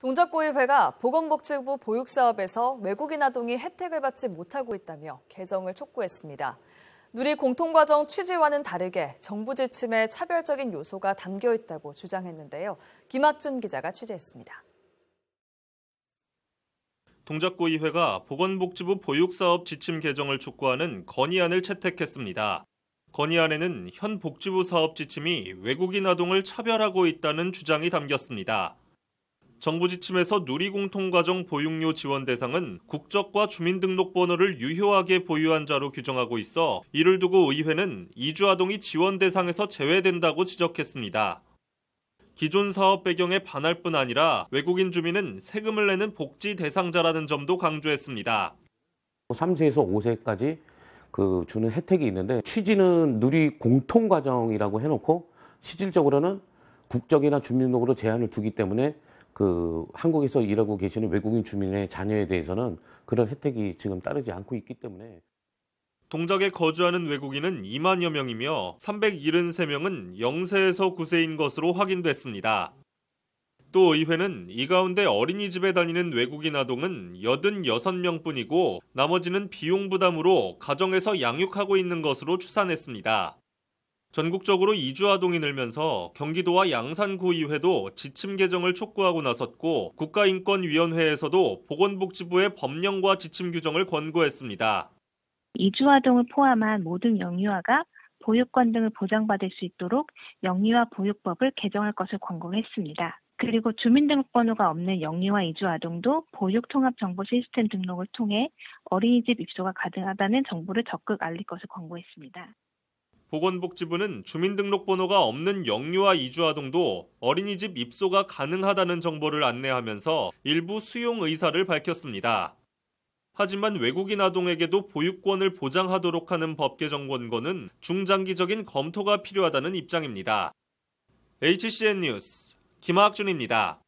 동작고의회가 보건복지부 보육사업에서 외국인 아동이 혜택을 받지 못하고 있다며 개정을 촉구했습니다. 누리 공통과정 취지와는 다르게 정부 지침에 차별적인 요소가 담겨 있다고 주장했는데요. 김학준 기자가 취재했습니다. 동작고의회가 보건복지부 보육사업 지침 개정을 촉구하는 건의안을 채택했습니다. 건의안에는 현 복지부 사업 지침이 외국인 아동을 차별하고 있다는 주장이 담겼습니다. 정부 지침에서 누리공통과정 보육료 지원 대상은 국적과 주민등록번호를 유효하게 보유한 자로 규정하고 있어 이를 두고 의회는 이주아동이 지원 대상에서 제외된다고 지적했습니다. 기존 사업 배경에 반할 뿐 아니라 외국인 주민은 세금을 내는 복지 대상자라는 점도 강조했습니다. 3세에서 5세까지 그 주는 혜택이 있는데 취지는 누리 공통 과정이라고 해놓고 실질적으로는 국적이나 주민등록으로 제한을 두기 때문에 그 한국에서 일하고 계시는 외국인 주민의 자녀에 대해서는 그런 혜택이 지금 따르지 않고 있기 때문에 동작에 거주하는 외국인은 2만여 명이며 373명은 0세에서 9세인 것으로 확인됐습니다. 또 의회는 이 가운데 어린이집에 다니는 외국인 아동은 86명뿐이고 나머지는 비용 부담으로 가정에서 양육하고 있는 것으로 추산했습니다. 전국적으로 이주 아동이 늘면서 경기도와 양산구의회도 지침 개정을 촉구하고 나섰고 국가인권위원회에서도 보건복지부의 법령과 지침 규정을 권고했습니다. 이주 아동을 포함한 모든 영유아가 보육권 등을 보장받을 수 있도록 영유아 보육법을 개정할 것을 권고했습니다. 그리고 주민등록번호가 없는 영유아 이주 아동도 보육통합정보시스템 등록을 통해 어린이집 입소가 가능하다는 정보를 적극 알릴 것을 권고했습니다. 보건복지부는 주민등록번호가 없는 영유아 이주아동도 어린이집 입소가 가능하다는 정보를 안내하면서 일부 수용 의사를 밝혔습니다. 하지만 외국인 아동에게도 보육권을 보장하도록 하는 법 개정 권고는 중장기적인 검토가 필요하다는 입장입니다. HCN 뉴스 김학준입니다.